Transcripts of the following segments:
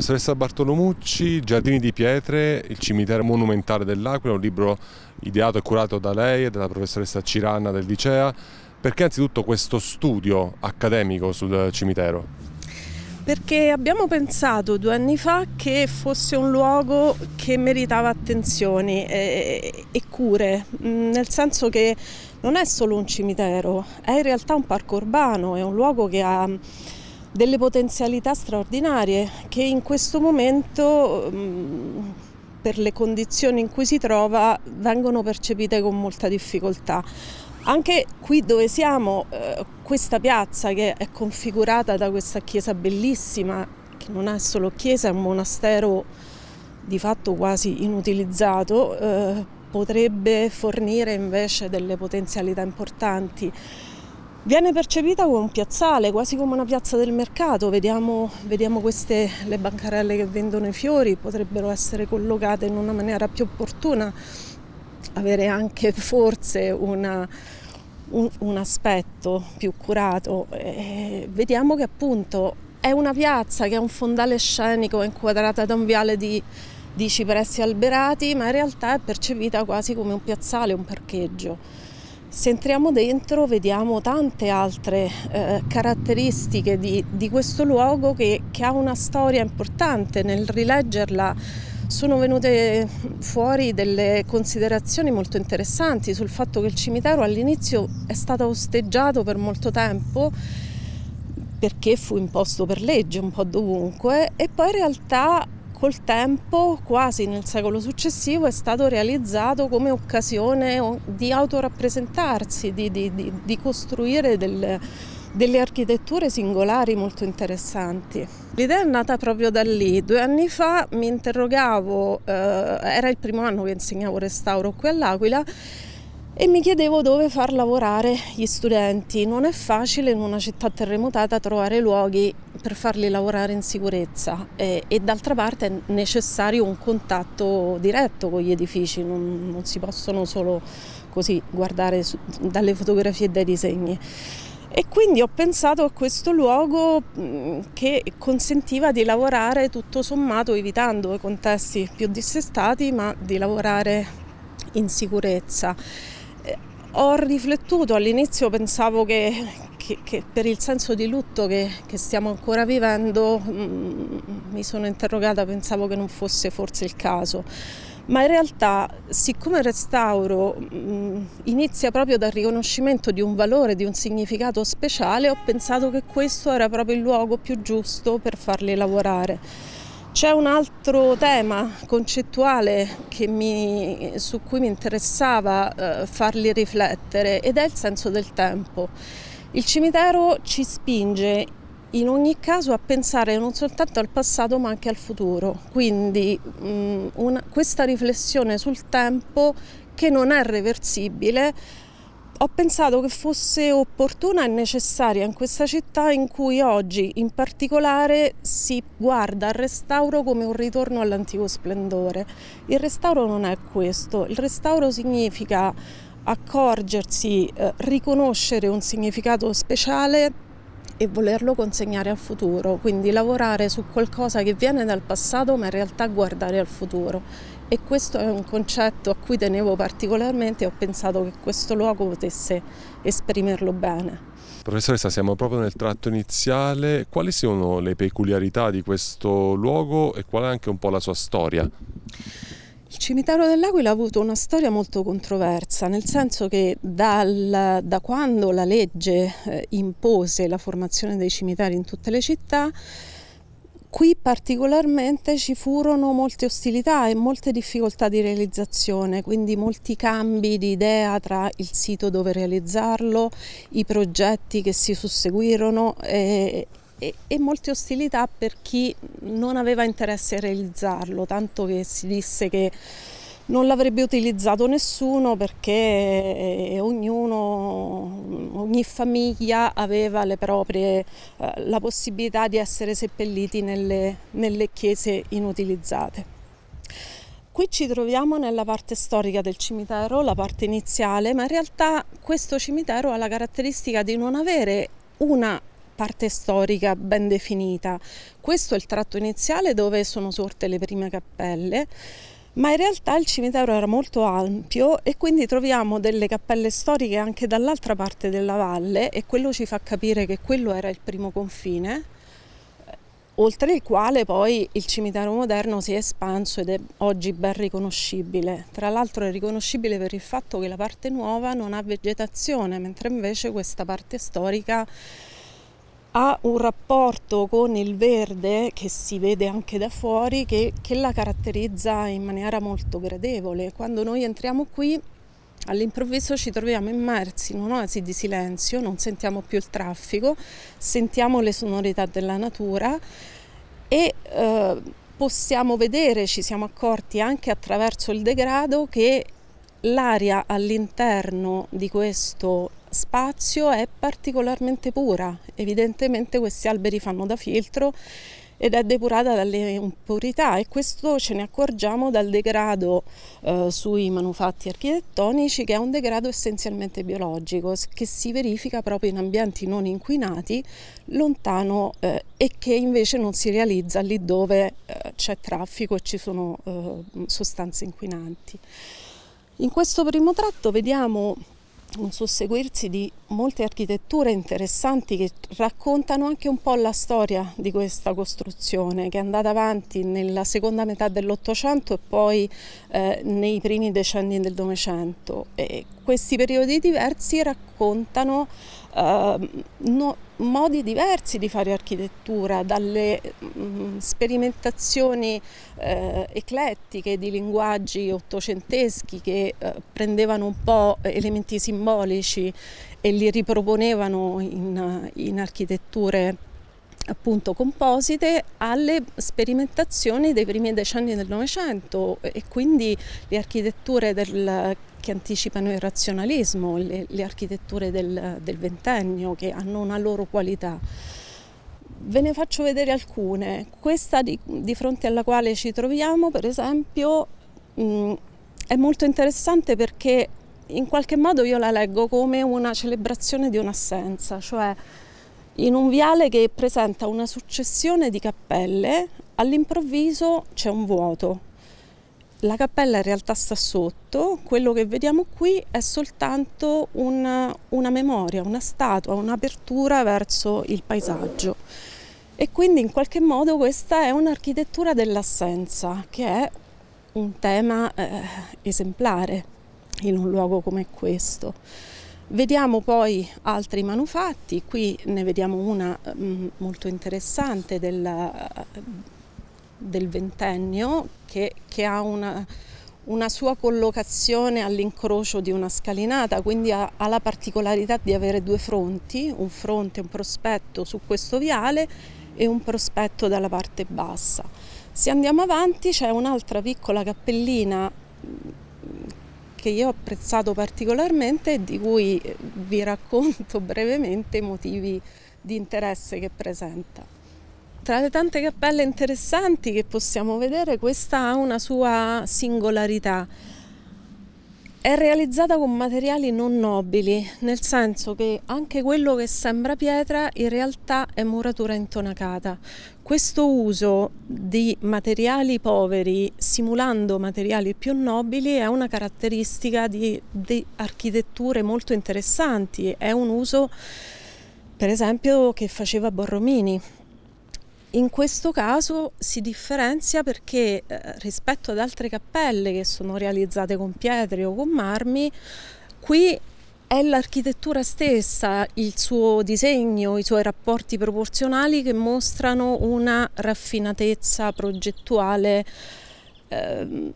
professoressa Bartolomucci, Giardini di pietre, il cimitero monumentale dell'Aquila, un libro ideato e curato da lei e dalla professoressa Ciranna del Licea. Perché anzitutto questo studio accademico sul cimitero? perché abbiamo pensato due anni fa che fosse un luogo che meritava attenzioni e, cure, mm, nel senso che non è solo un cimitero, è in realtà un parco urbano, è un luogo che ha delle potenzialità straordinarie che in questo momento mm, per le condizioni in cui si trova vengono percepite con molta difficoltà. Anche qui dove siamo, eh, questa piazza che è configurata da questa chiesa bellissima, che non è solo chiesa, è un monastero di fatto quasi inutilizzato, eh, potrebbe fornire invece delle potenzialità importanti. Viene percepita come un piazzale, quasi come una piazza del mercato, vediamo, vediamo queste, le bancarelle che vendono i fiori, potrebbero essere collocate in una maniera più opportuna, avere anche forse una, un, un, aspetto più curato. E eh, vediamo che appunto è una piazza che ha un fondale scenico, è inquadrata da un viale di, di cipressi alberati, ma in realtà è percepita quasi come un piazzale, un parcheggio. Se entriamo dentro vediamo tante altre eh, caratteristiche di, di, questo luogo che, che, ha una storia importante, nel rileggerla sono venute fuori delle considerazioni molto interessanti sul fatto che il cimitero all'inizio è stato osteggiato per molto tempo perché fu imposto per legge un po' dovunque e poi in realtà col tempo, quasi nel secolo successivo, è stato realizzato come occasione di autorappresentarsi, di, di, di, di costruire del, delle architetture singolari molto interessanti. L'idea è nata proprio da lì. Due anni fa mi interrogavo, eh, era il primo anno che insegnavo restauro qui all'Aquila, e mi chiedevo dove far lavorare gli studenti. Non è facile in una città terremotata trovare luoghi per farli lavorare in sicurezza e, e d'altra parte è necessario un contatto diretto con gli edifici, non, non si possono solo così guardare su, dalle fotografie e dai disegni. E quindi ho pensato a questo luogo che consentiva di lavorare tutto sommato evitando i contesti più dissestati, ma di lavorare in sicurezza. Ho riflettuto, all'inizio pensavo che, che, che, per il senso di lutto che, che stiamo ancora vivendo mm, mi sono interrogata, pensavo che non fosse forse il caso. Ma in realtà, siccome il restauro mh, mm, inizia proprio dal riconoscimento di un valore, di un significato speciale, ho pensato che questo era proprio il luogo più giusto per farli lavorare. C'è un altro tema concettuale mi, su cui mi interessava eh, farli riflettere ed è il senso del tempo. Il cimitero ci spinge in ogni caso a pensare non soltanto al passato ma anche al futuro, quindi mh, mm, una, questa riflessione sul tempo che non è reversibile ho pensato che fosse opportuna e necessaria in questa città in cui oggi in particolare si guarda al restauro come un ritorno all'antico splendore. Il restauro non è questo, il restauro significa accorgersi, eh, riconoscere un significato speciale e volerlo consegnare al futuro, quindi lavorare su qualcosa che viene dal passato ma in realtà guardare al futuro. E questo è un concetto a cui tenevo particolarmente e ho pensato che questo luogo potesse esprimerlo bene. Professoressa, siamo proprio nel tratto iniziale. Quali sono le peculiarità di questo luogo e qual è anche un po' la sua storia? Il cimitero dell'Aquila ha avuto una storia molto controversa, nel senso che dal, da quando la legge eh, impose la formazione dei cimiteri in tutte le città, qui particolarmente ci furono molte ostilità e molte difficoltà di realizzazione, quindi molti cambi di idea tra il sito dove realizzarlo, i progetti che si susseguirono e, eh, e, e, molte ostilità per chi non aveva interesse a realizzarlo, tanto che si disse che non l'avrebbe utilizzato nessuno perché eh, ognuno, ogni famiglia aveva proprie, eh, la possibilità di essere seppelliti nelle, nelle chiese inutilizzate. Qui ci troviamo nella parte storica del cimitero, la parte iniziale, ma in realtà questo cimitero ha la caratteristica di non avere una parte storica ben definita. Questo è il tratto iniziale dove sono sorte le prime cappelle ma in realtà il cimitero era molto ampio e quindi troviamo delle cappelle storiche anche dall'altra parte della valle e quello ci fa capire che quello era il primo confine, oltre il quale poi il cimitero moderno si è espanso ed è oggi ben riconoscibile. Tra l'altro è riconoscibile per il fatto che la parte nuova non ha vegetazione, mentre invece questa parte storica ha un rapporto con il verde che si vede anche da fuori che, che, la caratterizza in maniera molto gradevole. Quando noi entriamo qui all'improvviso ci troviamo immersi in un'oasi di silenzio, non sentiamo più il traffico, sentiamo le sonorità della natura e eh, possiamo vedere, ci siamo accorti anche attraverso il degrado che l'aria all'interno di questo spazio è particolarmente pura, evidentemente questi alberi fanno da filtro ed è depurata dalle impurità e questo ce ne accorgiamo dal degrado eh, sui manufatti architettonici che è un degrado essenzialmente biologico che si verifica proprio in ambienti non inquinati, lontano eh, e che invece non si realizza lì dove eh, c'è traffico e ci sono eh, sostanze inquinanti. In questo primo tratto vediamo un susseguirsi di molte architetture interessanti che raccontano anche un po' la storia di questa costruzione che è andata avanti nella seconda metà dell'Ottocento e poi eh, nei primi decenni del Novecento. E questi periodi diversi raccontano eh, no, modi diversi di fare architettura, dalle mh, mm, sperimentazioni eh, eclettiche di linguaggi ottocenteschi che eh, prendevano un po' elementi simbolici e li riproponevano in, in architetture appunto composite alle sperimentazioni dei primi decenni del Novecento e quindi le architetture del, che anticipano il razionalismo, le, le architetture del, del ventennio che hanno una loro qualità. Ve ne faccio vedere alcune. Questa di, di fronte alla quale ci troviamo, per esempio, mh, mm, è molto interessante perché in qualche modo io la leggo come una celebrazione di un'assenza, cioè in un viale che presenta una successione di cappelle, all'improvviso c'è un vuoto. La cappella in realtà sta sotto, quello che vediamo qui è soltanto una, una memoria, una statua, un'apertura verso il paesaggio. E quindi in qualche modo questa è un'architettura dell'assenza, che è un tema eh, esemplare in un luogo come questo. Vediamo poi altri manufatti, qui ne vediamo una mm, molto interessante della, del ventennio che, che ha una, una, sua collocazione all'incrocio di una scalinata, quindi ha, ha la particolarità di avere due fronti, un fronte, un prospetto su questo viale e un prospetto dalla parte bassa. Se andiamo avanti c'è un'altra piccola cappellina che io ho apprezzato particolarmente e di cui eh, vi racconto brevemente i motivi di interesse che presenta. Tra le tante cappelle interessanti che possiamo vedere, questa ha una sua singolarità è realizzata con materiali non nobili, nel senso che anche quello che sembra pietra in realtà è muratura intonacata. Questo uso di materiali poveri simulando materiali più nobili è una caratteristica di, di architetture molto interessanti, è un uso per esempio che faceva Borromini. In questo caso si differenzia perché eh, rispetto ad altre cappelle che sono realizzate con pietre o con marmi, qui è l'architettura stessa, il suo disegno, i suoi rapporti proporzionali che mostrano una raffinatezza progettuale eh,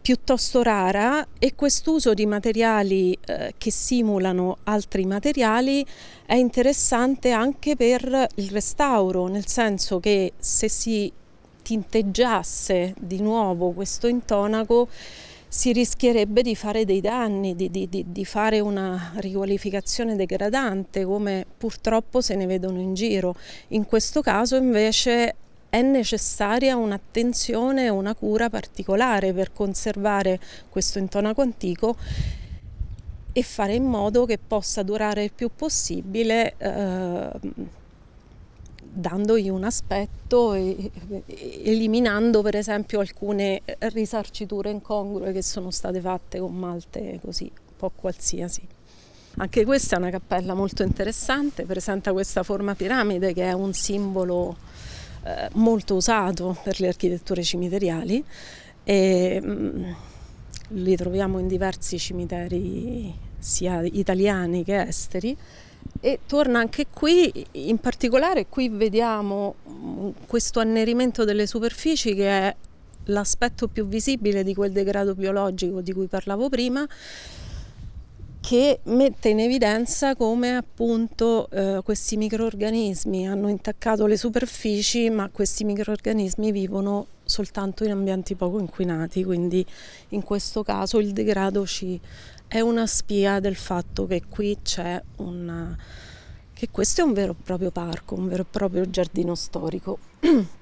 piuttosto rara e quest'uso di materiali eh, che simulano altri materiali è interessante anche per il restauro, nel senso che se si tinteggiasse di nuovo questo intonaco si rischierebbe di fare dei danni, di, di, di fare una riqualificazione degradante come purtroppo se ne vedono in giro. In questo caso invece è necessaria un'attenzione e una cura particolare per conservare questo intonaco antico e fare in modo che possa durare il più possibile eh, dandogli un aspetto e eliminando per esempio alcune risarciture incongrue che sono state fatte con malte così, un po' qualsiasi. Anche questa è una cappella molto interessante, presenta questa forma piramide che è un simbolo eh, molto usato per le architetture cimiteriali e mm, li troviamo in diversi cimiteri sia italiani che esteri e torna anche qui, in particolare qui vediamo mm, questo annerimento delle superfici che è l'aspetto più visibile di quel degrado biologico di cui parlavo prima che mette in evidenza come appunto eh, questi microorganismi hanno intaccato le superfici, ma questi microorganismi vivono soltanto in ambienti poco inquinati, quindi in questo caso il degrado ci è una spia del fatto che qui c'è un che questo è un vero e proprio parco, un vero e proprio giardino storico.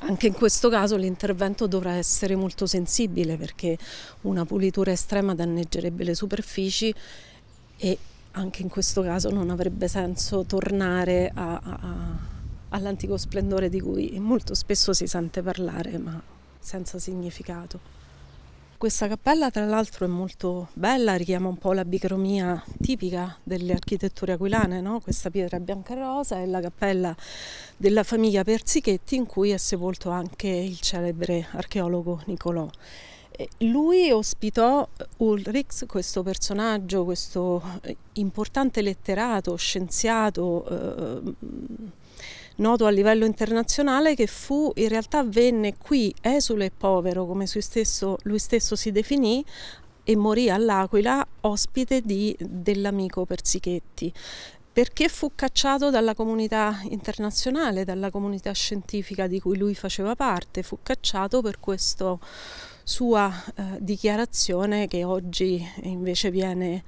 Anche in questo caso l'intervento dovrà essere molto sensibile perché una pulitura estrema danneggerebbe le superfici e anche in questo caso non avrebbe senso tornare all'antico splendore di cui molto spesso si sente parlare ma senza significato. Questa cappella tra l'altro è molto bella, richiama un po' la bicromia tipica delle architetture aquilane, no? questa pietra bianca e rosa è la cappella della famiglia Persichetti in cui è sepolto anche il celebre archeologo Nicolò. Lui ospitò Ulrichs, questo personaggio, questo eh, importante letterato, scienziato, eh, noto a livello internazionale che fu in realtà venne qui esule e povero come stesso, lui stesso si definì e morì all'Aquila ospite dell'amico Persichetti perché fu cacciato dalla comunità internazionale, dalla comunità scientifica di cui lui faceva parte, fu cacciato per questa sua eh, dichiarazione che oggi invece viene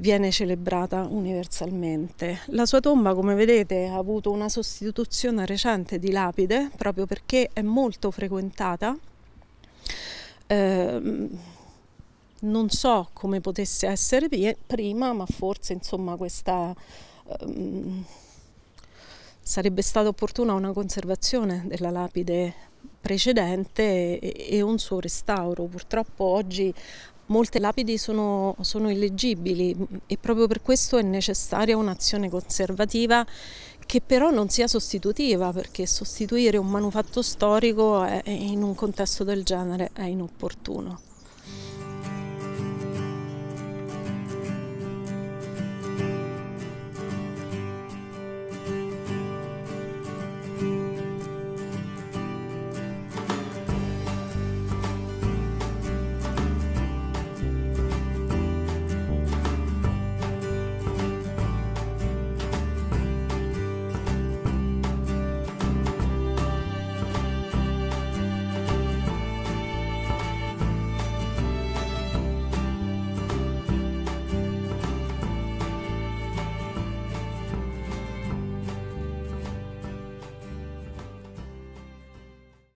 viene celebrata universalmente. La sua tomba, come vedete, ha avuto una sostituzione recente di lapide proprio perché è molto frequentata. Eh, non so come potesse essere prima, ma forse insomma questa um, sarebbe stata opportuna una conservazione della lapide precedente e, e un suo restauro. Purtroppo oggi molte lapidi sono, sono illegibili e proprio per questo è necessaria un'azione conservativa che però non sia sostitutiva perché sostituire un manufatto storico è, in un contesto del genere è inopportuno.